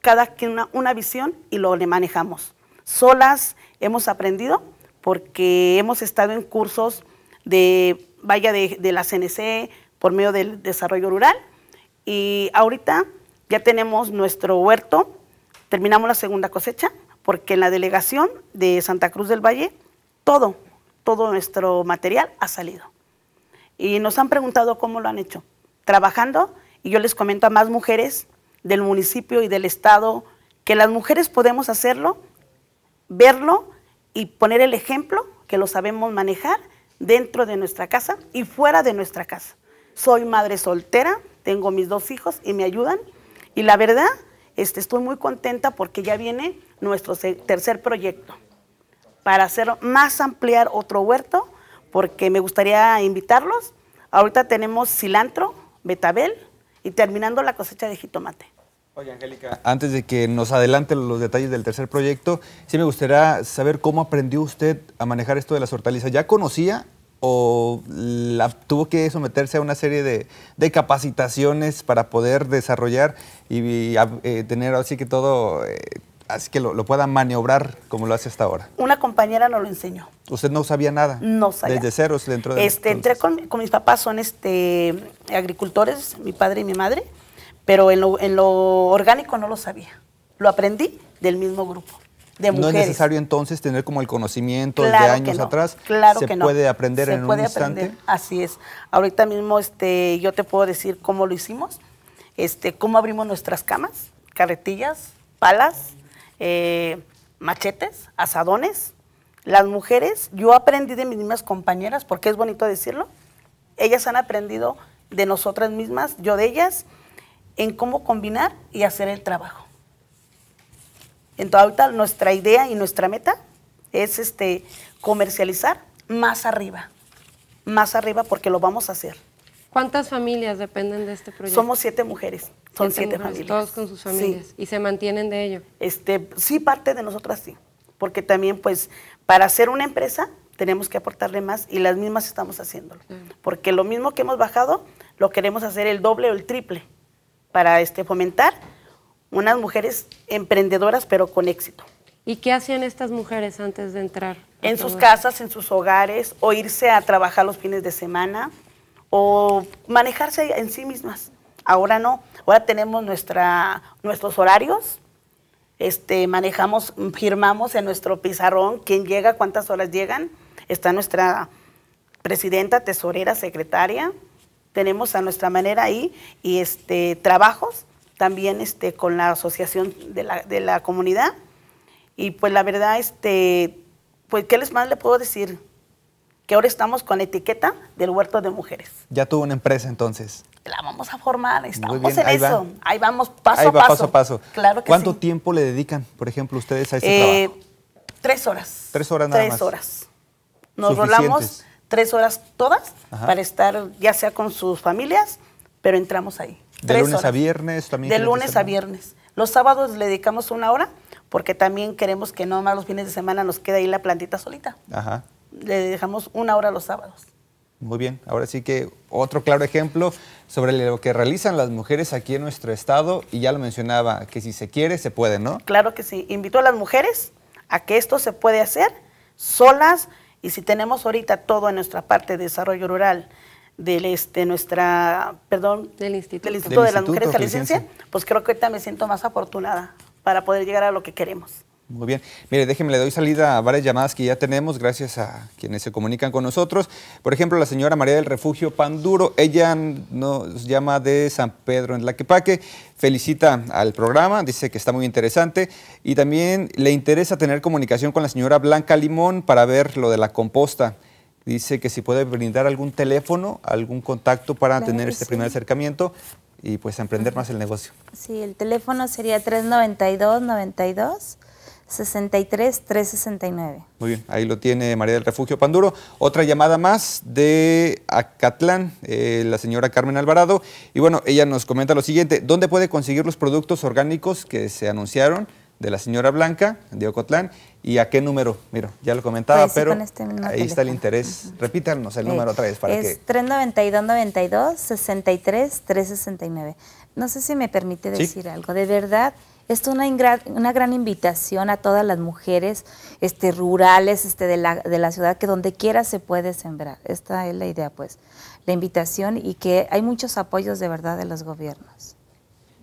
cada una, una visión y lo le manejamos. Solas hemos aprendido porque hemos estado en cursos de, vaya, de, de la CNC por medio del desarrollo rural y ahorita ya tenemos nuestro huerto, terminamos la segunda cosecha porque en la delegación de Santa Cruz del Valle todo, todo nuestro material ha salido y nos han preguntado cómo lo han hecho. Trabajando, y yo les comento a más mujeres del municipio y del estado que las mujeres podemos hacerlo, verlo y poner el ejemplo que lo sabemos manejar dentro de nuestra casa y fuera de nuestra casa. Soy madre soltera, tengo mis dos hijos y me ayudan y la verdad este, estoy muy contenta porque ya viene nuestro tercer proyecto para hacer más ampliar otro huerto porque me gustaría invitarlos. Ahorita tenemos cilantro, betabel y terminando la cosecha de jitomate. Oye, Angélica, antes de que nos adelante los detalles del tercer proyecto, sí me gustaría saber cómo aprendió usted a manejar esto de las hortalizas. ¿Ya conocía o tuvo que someterse a una serie de, capacitaciones para poder desarrollar y, eh, tener así que todo, eh, así que lo, pueda maniobrar como lo hace hasta ahora. Una compañera nos lo enseñó. ¿Usted no sabía nada? No sabía. Desde ceros dentro de este, Entré con, mis papás, son este, agricultores, mi padre y mi madre, pero en lo, en lo orgánico no lo sabía. Lo aprendí del mismo grupo. De mujeres. No es necesario entonces tener como el conocimiento de años atrás. Claro que no. puede aprender en un aprender. instante. Así es. Ahorita mismo este, yo te puedo decir cómo lo hicimos, este, cómo abrimos nuestras camas, carretillas, palas, eh, machetes, asadones. Las mujeres, yo aprendí de mis mismas compañeras, porque es bonito decirlo, ellas han aprendido de nosotras mismas, yo de ellas, en cómo combinar y hacer el trabajo. Entonces ahorita nuestra idea y nuestra meta es este, comercializar más arriba, más arriba porque lo vamos a hacer. ¿Cuántas familias dependen de este proyecto? Somos siete mujeres, son siete, familias. Todos con sus familias y se mantienen de ello. Este, sí, parte de nosotras sí, porque también pues para hacer una empresa tenemos que aportarle más y las mismas estamos haciéndolo, porque lo mismo que hemos bajado lo queremos hacer el doble o el triple para este, fomentar unas mujeres emprendedoras pero con éxito. ¿Y qué hacían estas mujeres antes de entrar? En sus casas, en sus hogares o irse a trabajar los fines de semana o manejarse en sí mismas. Ahora no, ahora tenemos nuestra, nuestros horarios, este, manejamos, firmamos en nuestro pizarrón quién llega, cuántas horas llegan, está nuestra presidenta, tesorera, secretaria, tenemos a nuestra manera ahí y este, trabajos también este, con la asociación de la, de la comunidad. Y pues la verdad, este, pues, ¿qué les más le puedo decir? que ahora estamos con etiqueta del huerto de mujeres. Ya tuvo una empresa entonces. La vamos a formar, estamos en eso. Ahí vamos paso ahí a va, paso. a paso. Claro ¿Cuánto tiempo le dedican, por ejemplo, ustedes a este trabajo? Tres horas. Tres horas nada más. Tres horas. Nos rolamos tres horas todas para estar ya sea con sus familias, pero entramos ahí. De lunes a viernes también. De lunes a viernes. Los sábados le dedicamos una hora porque también queremos que no más los fines de semana nos quede ahí la plantita solita. Ajá le dejamos una hora los sábados. Muy bien, ahora sí que otro claro ejemplo sobre lo que realizan las mujeres aquí en nuestro estado y ya lo mencionaba, que si se quiere se puede, ¿no? Claro que sí, invito a las mujeres a que esto se puede hacer solas y si tenemos ahorita todo en nuestra parte de desarrollo rural del este nuestra perdón del instituto, de instituto de la las mujeres pues creo que ahorita me siento más afortunada para poder llegar a lo que queremos. Muy bien. Mire, déjeme, le doy salida a varias llamadas que ya tenemos gracias a quienes se comunican con nosotros. Por ejemplo, la señora María del Refugio Panduro, ella nos llama de San Pedro en Quepaque. felicita al programa, dice que está muy interesante y también le interesa tener comunicación con la señora Blanca Limón para ver lo de la composta. Dice que si puede brindar algún teléfono, algún contacto para tener este primer acercamiento y pues emprender más el negocio. Sí, el teléfono sería 392 92 63 369. Muy bien, ahí lo tiene María del Refugio Panduro. Otra llamada más de Acatlán, eh, la señora Carmen Alvarado. Y bueno, ella nos comenta lo siguiente, ¿dónde puede conseguir los productos orgánicos que se anunciaron de la señora Blanca de Ocotlán y a qué número? Mira, ya lo comentaba, pues pero este ahí está el interés. Repítanos el eh, número otra vez para que. es 392-92-63-369. No sé si me permite decir algo. De verdad, esto es una, una, gran invitación a todas las mujeres este, rurales este, de, la, de la ciudad, que donde quiera se puede sembrar. Esta es la idea, pues, la invitación y que hay muchos apoyos de verdad de los gobiernos.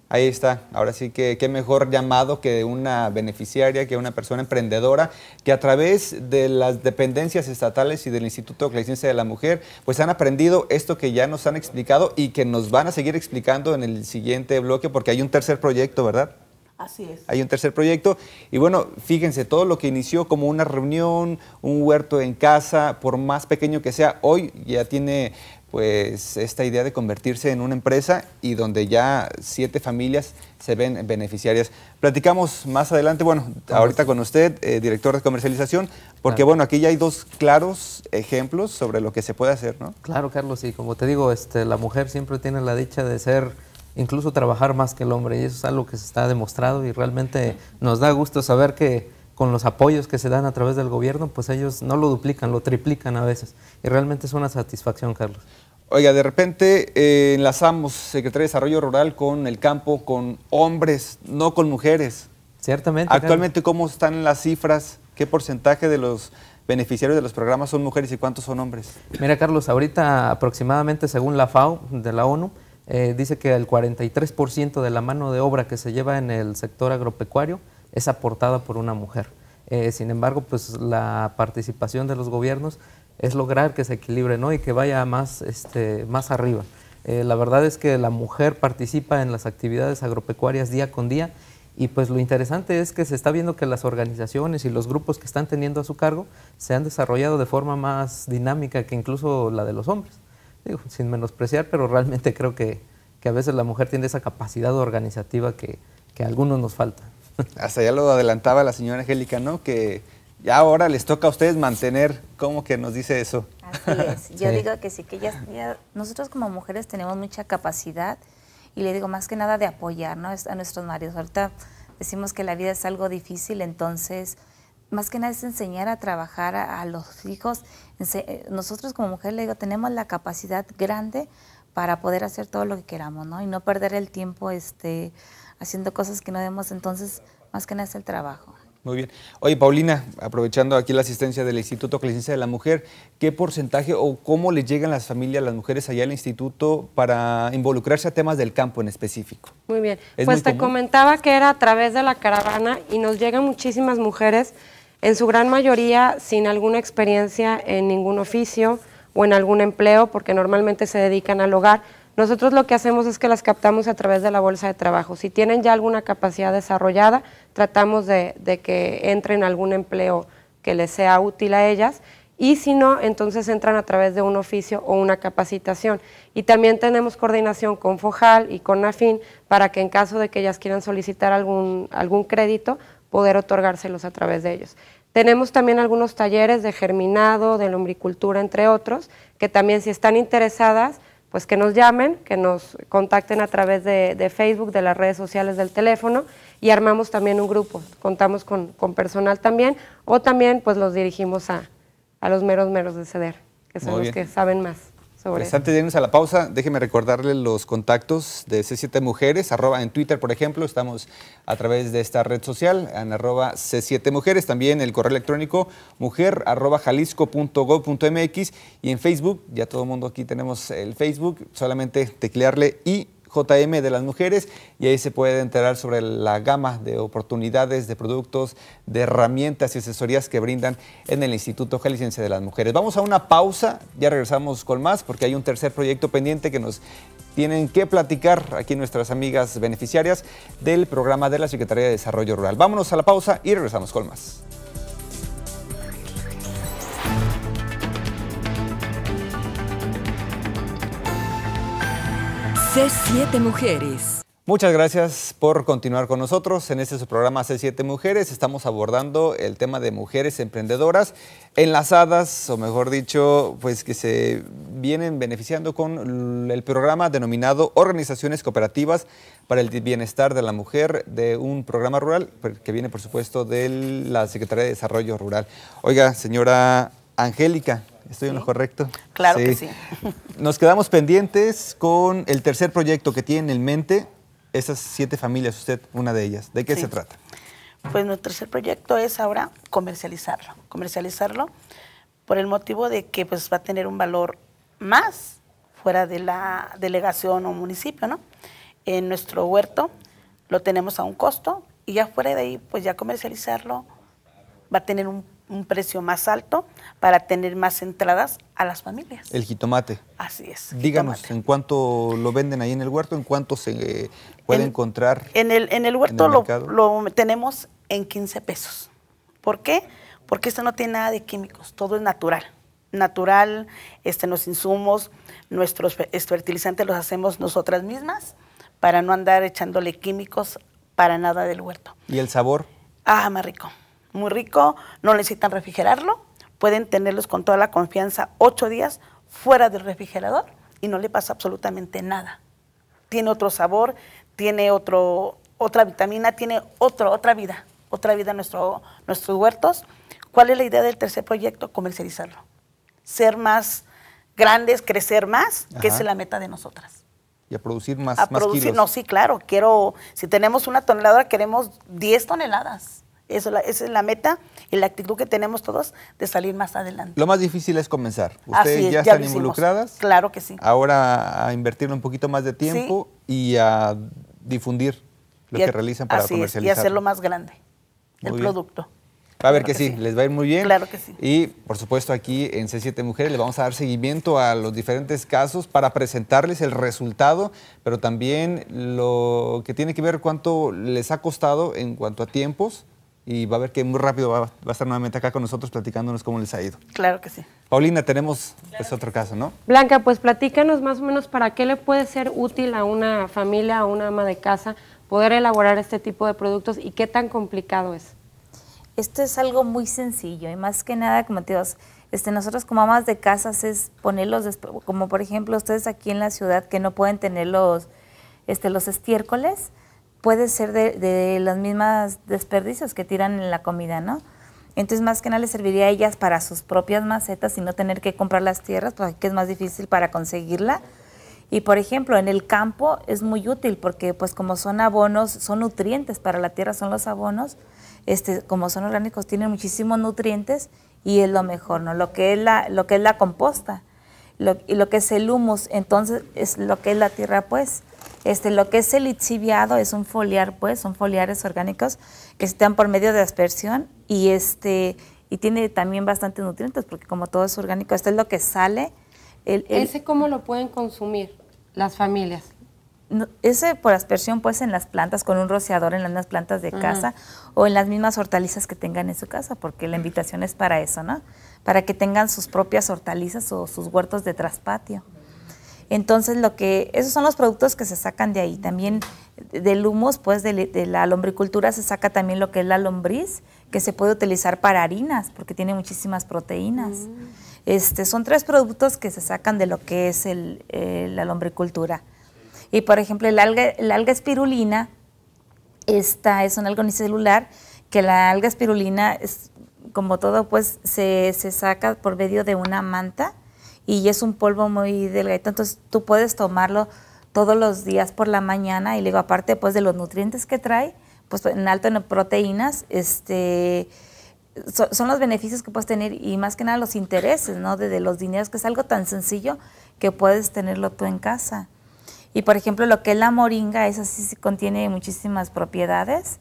Ahí está. Ahora sí que qué mejor llamado que una beneficiaria, que una persona emprendedora, que a través de las dependencias estatales y del Instituto de Ciencia de la Mujer, pues han aprendido esto que ya nos han explicado y que nos van a seguir explicando en el siguiente bloque, porque hay un tercer proyecto, ¿verdad? Así es. Hay un tercer proyecto. Y bueno, fíjense, todo lo que inició como una reunión, un huerto en casa, por más pequeño que sea, hoy ya tiene pues esta idea de convertirse en una empresa y donde ya siete familias se ven beneficiarias. Platicamos más adelante, bueno, ahorita con usted, eh, director de comercialización, porque bueno, aquí ya hay dos claros ejemplos sobre lo que se puede hacer, ¿no? Claro, Carlos, y como te digo, este, la mujer siempre tiene la dicha de ser incluso trabajar más que el hombre. Y eso es algo que se está demostrado y realmente nos da gusto saber que con los apoyos que se dan a través del gobierno, pues ellos no lo duplican, lo triplican a veces. Y realmente es una satisfacción, Carlos. Oiga, de repente eh, enlazamos Secretaría de Desarrollo Rural con el campo, con hombres, no con mujeres. Ciertamente. Actualmente, ¿cómo están las cifras? ¿Qué porcentaje de los beneficiarios de los programas son mujeres y cuántos son hombres? Mira, Carlos, ahorita aproximadamente, según la FAO de la ONU, eh, dice que el 43% de la mano de obra que se lleva en el sector agropecuario es aportada por una mujer. Eh, sin embargo, pues la participación de los gobiernos es lograr que se equilibre ¿no? y que vaya más, este, más arriba. Eh, la verdad es que la mujer participa en las actividades agropecuarias día con día y pues lo interesante es que se está viendo que las organizaciones y los grupos que están teniendo a su cargo se han desarrollado de forma más dinámica que incluso la de los hombres sin menospreciar, pero realmente creo que, que, a veces la mujer tiene esa capacidad organizativa que, a algunos nos falta. Hasta ya lo adelantaba la señora Angélica, ¿no? Que ya ahora les toca a ustedes mantener, ¿cómo que nos dice eso? Así es. Yo digo que sí, que ya, nosotros como mujeres tenemos mucha capacidad y le digo más que nada de apoyar a nuestros maridos. Ahorita decimos que la vida es algo difícil, entonces más que nada es enseñar a trabajar a, los hijos. Eh, nosotros como mujer le digo, tenemos la capacidad grande para poder hacer todo lo que queramos, ¿no? Y no perder el tiempo este, haciendo cosas que no debemos. Entonces, más que nada es el trabajo. Muy bien. Oye, Paulina, aprovechando aquí la asistencia del Instituto Ciencia de la Mujer, ¿qué porcentaje o cómo le llegan las familias, las mujeres allá al instituto para involucrarse a temas del campo en específico? Muy bien. pues te comentaba que era a través de la caravana y nos llegan muchísimas mujeres en su gran mayoría sin alguna experiencia en ningún oficio o en algún empleo, porque normalmente se dedican al hogar. Nosotros lo que hacemos es que las captamos a través de la bolsa de trabajo. Si tienen ya alguna capacidad desarrollada, tratamos de, que entren a algún empleo que les sea útil a ellas y si no, entonces entran a través de un oficio o una capacitación. Y también tenemos coordinación con FOJAL y con AFIN para que en caso de que ellas quieran solicitar algún, algún crédito, poder otorgárselos a través de ellos. Tenemos también algunos talleres de germinado, de lombricultura, entre otros, que también si están interesadas, pues que nos llamen, que nos contacten a través de, Facebook, de las redes sociales, del teléfono y armamos también un grupo. Contamos con, personal también o también pues los dirigimos a, a los meros meros de ceder, que son los que saben más. Antes de irnos a la pausa, déjeme recordarle los contactos de C7 Mujeres, arroba en Twitter, por ejemplo, estamos a través de esta red social, en arroba C7 Mujeres, también el correo electrónico mujer arroba MX y en Facebook, ya todo el mundo aquí tenemos el Facebook, solamente teclearle y JM de las mujeres y ahí se puede enterar sobre la gama de oportunidades, de productos, de herramientas y asesorías que brindan en el Instituto Jalisciense de las Mujeres. Vamos a una pausa, ya regresamos con más porque hay un tercer proyecto pendiente que nos tienen que platicar aquí nuestras amigas beneficiarias del programa de la Secretaría de Desarrollo Rural. Vámonos a la pausa y regresamos con más. C7 Mujeres. Muchas gracias por continuar con nosotros en este su programa C7 Mujeres. Estamos abordando el tema de mujeres emprendedoras enlazadas, o mejor dicho, pues que se vienen beneficiando con el programa denominado Organizaciones Cooperativas para el Bienestar de la Mujer, de un programa rural que viene, por supuesto, de la Secretaría de Desarrollo Rural. Oiga, señora Angélica, Estoy en lo correcto. Claro que sí. Nos quedamos pendientes con el tercer proyecto que tiene en mente, esas siete familias, usted una de ellas. ¿De qué se trata? Pues nuestro tercer proyecto es ahora comercializarlo, comercializarlo por el motivo de que pues va a tener un valor más fuera de la delegación o municipio, ¿no? En nuestro huerto lo tenemos a un costo y ya fuera de ahí pues ya comercializarlo va a tener un un precio más alto para tener más entradas a las familias. El jitomate. Así es. Díganos, ¿en cuánto lo venden ahí en el huerto? ¿En cuánto se eh, puede encontrar? En el, en el huerto lo, tenemos en 15 pesos. ¿Por qué? Porque esto no tiene nada de químicos, todo es natural. Natural, este, los insumos, nuestros este, fertilizantes los hacemos nosotras mismas para no andar echándole químicos para nada del huerto. ¿Y el sabor? Ah, más rico muy rico, no necesitan refrigerarlo, pueden tenerlos con toda la confianza ocho días fuera del refrigerador y no le pasa absolutamente nada. Tiene otro sabor, tiene otro, otra vitamina, tiene otro, otra vida, otra vida nuestro, nuestros huertos. ¿Cuál es la idea del tercer proyecto? Comercializarlo. Ser más grandes, crecer más, que es la meta de nosotras. Y a producir más, a producir, No, sí, claro. Quiero, si tenemos una tonelada, queremos 10 toneladas. Eso, esa es la meta y la actitud que tenemos todos de salir más adelante. Lo más difícil es comenzar. Ustedes ya, están involucradas. Claro que sí. Ahora a invertir un poquito más de tiempo y a difundir lo que realizan para comercializar. Y hacerlo más grande, el producto. Va a ver que, sí, sí, les va a ir muy bien. Claro que sí. Y por supuesto aquí en C7 Mujeres le vamos a dar seguimiento a los diferentes casos para presentarles el resultado, pero también lo que tiene que ver cuánto les ha costado en cuanto a tiempos, y va a ver que muy rápido va, a estar nuevamente acá con nosotros platicándonos cómo les ha ido. Claro que sí. Paulina, tenemos pues, otro caso, ¿no? Blanca, pues platícanos más o menos para qué le puede ser útil a una familia, a una ama de casa, poder elaborar este tipo de productos y qué tan complicado es. Esto es algo muy sencillo y más que nada, como te digo, este, nosotros como amas de casas es ponerlos, como por ejemplo ustedes aquí en la ciudad que no pueden tener los, este, los estiércoles, puede ser de, los mismos desperdicios que tiran en la comida, ¿no? Entonces, más que nada les serviría a ellas para sus propias macetas y no tener que comprar las tierras, porque pues, es más difícil para conseguirla. Y, por ejemplo, en el campo es muy útil porque, pues, como son abonos, son nutrientes para la tierra, son los abonos, este, como son orgánicos, tienen muchísimos nutrientes y es lo mejor, ¿no? Lo que es la, lo que es la composta y lo que es el humus, entonces es lo que es la tierra, pues. Este, lo que es el lixiviado es un foliar, pues, son foliares orgánicos que se dan por medio de aspersión y, este, y tiene también bastantes nutrientes porque como todo es orgánico, esto es lo que sale. ¿Ese cómo lo pueden consumir las familias? ese por aspersión pues en las plantas, con un rociador en las plantas de casa o en las mismas hortalizas que tengan en su casa, porque la invitación es para eso, ¿no? Para que tengan sus propias hortalizas o sus huertos de traspatio. Entonces, lo que, esos son los productos que se sacan de ahí. También del humus, pues de, la lombricultura se saca también lo que es la lombriz, que se puede utilizar para harinas, porque tiene muchísimas proteínas. Mm. Este, son tres productos que se sacan de lo que es eh, la lombricultura. Y por ejemplo, el alga, espirulina, esta es un alga unicelular, que la alga espirulina, es, como todo, pues se saca por medio de una manta y es un polvo muy delgadito, entonces tú puedes tomarlo todos los días por la mañana y luego aparte pues de los nutrientes que trae, pues en alto en proteínas, este son los beneficios que puedes tener y más que nada los intereses, ¿no? De, los dineros, que es algo tan sencillo que puedes tenerlo tú en casa. Y por ejemplo, lo que es la moringa, esa sí contiene muchísimas propiedades.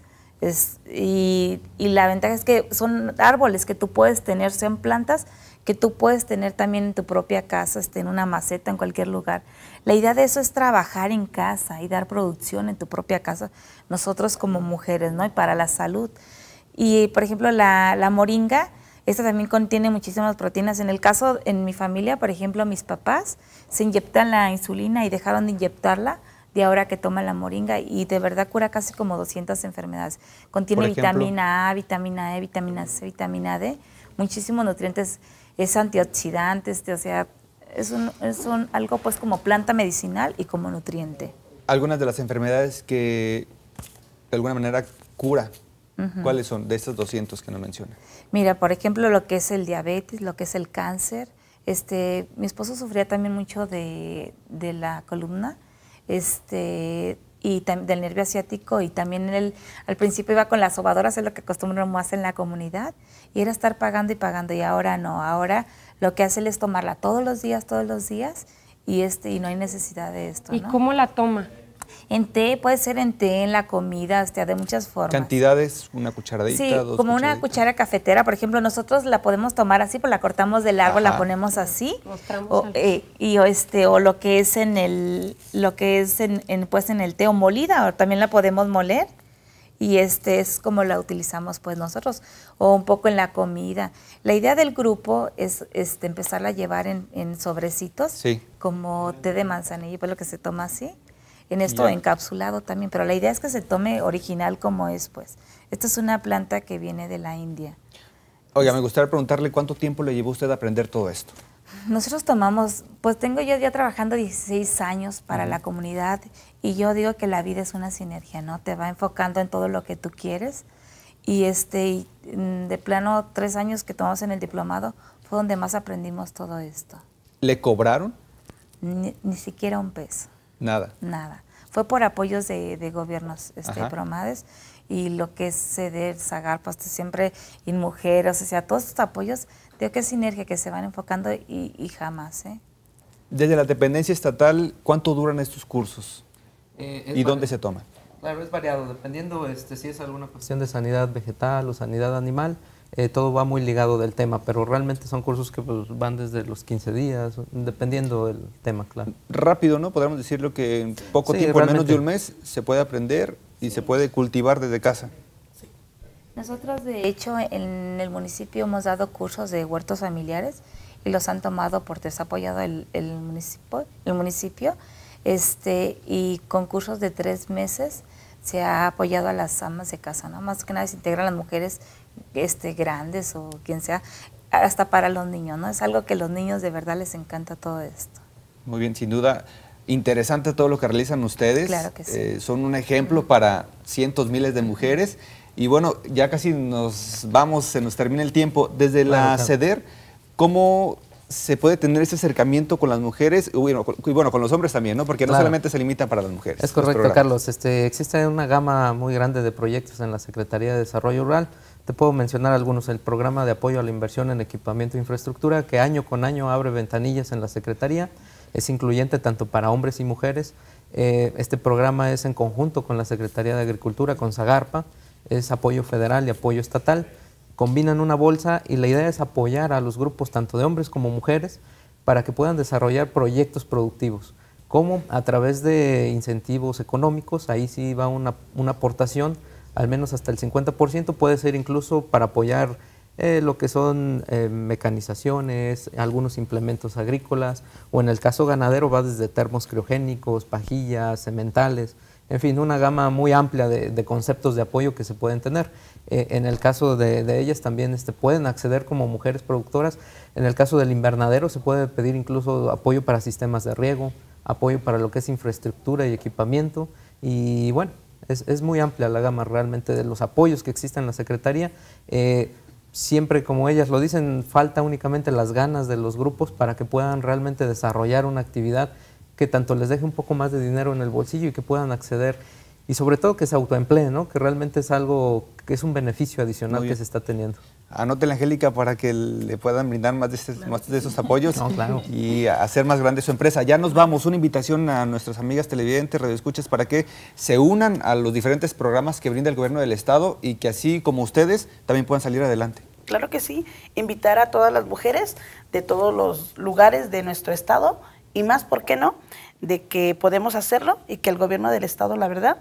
y, la ventaja es que son árboles que tú puedes tener, son plantas, que tú puedes tener también en tu propia casa, este, en una maceta, en cualquier lugar. La idea de eso es trabajar en casa y dar producción en tu propia casa, nosotros como mujeres, ¿no? Y para la salud. Y, por ejemplo, la, moringa, esta también contiene muchísimas proteínas. En el caso, en mi familia, por ejemplo, mis papás se inyectan la insulina y dejaron de inyectarla de ahora que toma la moringa y de verdad cura casi como 200 enfermedades. Contiene vitamina A, vitamina E, vitamina C, vitamina D, muchísimos nutrientes, es antioxidante, o sea, es, un, es algo pues como planta medicinal y como nutriente. Algunas de las enfermedades que de alguna manera cura ¿Cuáles son de estas 200 que no menciona? Mira, por ejemplo, lo que es el diabetes, lo que es el cáncer. Este, mi esposo sufría también mucho de, de la columna este, y del nervio asiático y también el, al principio iba con las sobadoras, es lo que acostumbramos hacer en la comunidad, y era estar pagando y pagando y ahora no, ahora lo que hace es tomarla todos los días, todos los días y, este, y no hay necesidad de esto. ¿Y cómo la toma? en té, puede ser en té, en la comida, de muchas formas. ¿Cantidades? ¿Una cucharadita? Sí, como una cuchara cafetera, por ejemplo, nosotros la podemos tomar así, pues la cortamos de largo, la ponemos así, o, eh, y este, o lo que es en el, lo que es en, pues en el té o molida, o también la podemos moler y este es como la utilizamos pues nosotros o un poco en la comida. La idea del grupo es este, empezarla a llevar en, sobrecitos como té de manzanilla, pues lo que se toma así en esto encapsulado también, pero la idea es que se tome original como es, pues. Esta es una planta que viene de la India. Oiga, me gustaría preguntarle cuánto tiempo le llevó usted a aprender todo esto. Nosotros tomamos, pues tengo yo ya trabajando 16 años para la comunidad y yo digo que la vida es una sinergia, ¿no? Te va enfocando en todo lo que tú quieres y este mm, de plano tres años que tomamos en el diplomado fue donde más aprendimos todo esto. ¿Le cobraron? ni siquiera un peso. Nada. Nada. Fue por apoyos de, gobiernos este, promades y lo que es CEDER, Zagarpa, siempre mujeres, o sea, todos estos apoyos, digo que sinergia que se van enfocando y, jamás. ¿eh? Desde la dependencia estatal, ¿cuánto duran estos cursos? Eh, ¿Y dónde se toman? Claro, es variado, dependiendo este, si es alguna cuestión de sanidad vegetal o sanidad animal. Eh, todo va muy ligado del tema, pero realmente son cursos que pues, van desde los 15 días, dependiendo del tema, claro. Rápido, ¿no? Podríamos decirlo que en poco tiempo, en menos de un mes, se puede aprender y se puede cultivar desde casa. Nosotros, de hecho, en el municipio hemos dado cursos de huertos familiares y los han tomado por desapoyado el, el municipio, el municipio este, y con cursos de tres meses se ha apoyado a las amas de casa, ¿no? Más que nada se integran las mujeres este, grandes o quien sea, hasta para los niños, ¿no? Es algo que a los niños de verdad les encanta todo esto. Muy bien, sin duda, interesante todo lo que realizan ustedes. Eh, son un ejemplo para cientos, miles de mujeres. Y bueno, ya casi nos vamos, se nos termina el tiempo. Desde la CEDER, ¿cómo se puede tener ese acercamiento con las mujeres y bueno, con, los hombres también, ¿no? Porque no solamente se limita para las mujeres. Es correcto, Carlos. Este, existe una gama muy grande de proyectos en la Secretaría de Desarrollo Rural te puedo mencionar algunos. El programa de apoyo a la inversión en equipamiento e infraestructura, que año con año abre ventanillas en la Secretaría, es incluyente tanto para hombres y mujeres. Eh, este programa es en conjunto con la Secretaría de Agricultura, con Zagarpa, es apoyo federal y apoyo estatal. Combinan una bolsa y la idea es apoyar a los grupos, tanto de hombres como mujeres, para que puedan desarrollar proyectos productivos. como A través de incentivos económicos, ahí sí va una, una aportación al menos hasta el 50%, puede ser incluso para apoyar eh, lo que son eh, mecanizaciones, algunos implementos agrícolas, o en el caso ganadero va desde termos criogénicos, pajillas, cementales, en fin, una gama muy amplia de, conceptos de apoyo que se pueden tener. Eh, en el caso de, ellas también este, pueden acceder como mujeres productoras. En el caso del invernadero se puede pedir incluso apoyo para sistemas de riego, apoyo para lo que es infraestructura y equipamiento. Y bueno, es, es, muy amplia la gama realmente de los apoyos que existen en la Secretaría. Eh, siempre, como ellas lo dicen, falta únicamente las ganas de los grupos para que puedan realmente desarrollar una actividad que tanto les deje un poco más de dinero en el bolsillo y que puedan acceder. Y sobre todo que se autoempleen, que realmente es algo que es un beneficio adicional que se está teniendo. Anótela, Angélica, para que le puedan brindar más de, esos apoyos y hacer más grande su empresa. Ya nos vamos. Una invitación a nuestras amigas televidentes, radioescuchas, para que se unan a los diferentes programas que brinda el gobierno del Estado y que así como ustedes también puedan salir adelante. Claro que sí. Invitar a todas las mujeres de todos los lugares de nuestro Estado y más, ¿por qué no? De que podemos hacerlo y que el gobierno del Estado, la verdad,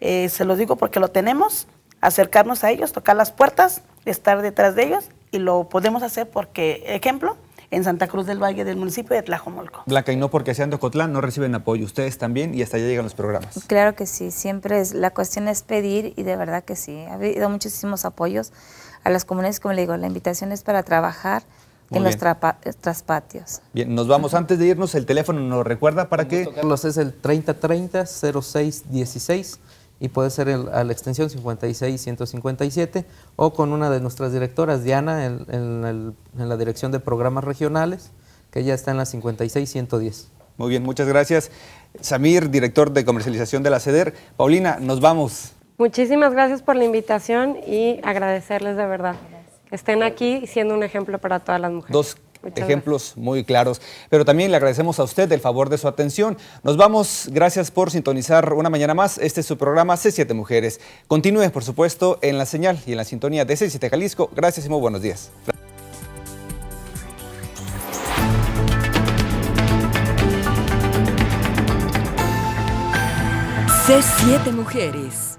eh, se lo digo porque lo tenemos acercarnos a ellos, tocar las puertas, estar detrás de ellos y lo podemos hacer porque, ejemplo, en Santa Cruz del Valle del municipio de Tlajomolco. Blanca, y no porque sean de Cotlán, no reciben apoyo. Ustedes también y hasta allá llegan los programas. Claro que sí, siempre es, la cuestión es pedir y de verdad que sí. Ha habido muchísimos apoyos a las comunidades, como le digo, la invitación es para trabajar. en los traspatios. Bien, nos vamos. Antes de irnos, el teléfono nos recuerda para que... Carlos, este es el 3030-0616 y puede ser a la extensión 56-157 o con una de nuestras directoras, Diana, en, la dirección de programas regionales, que ya está en la 56-110. Muy bien, muchas gracias. Samir, director de comercialización de la CEDER. Paulina, nos vamos. Muchísimas gracias por la invitación y agradecerles de verdad. Estén aquí siendo un ejemplo para todas las mujeres. Ejemplos muy claros. Pero también le agradecemos a usted el favor de su atención. Nos vamos. Gracias por sintonizar una mañana más. Este es su programa C7 Mujeres. Continúe, por supuesto, en la señal y en la sintonía de C7 Jalisco. Gracias y muy buenos días. C7 Mujeres.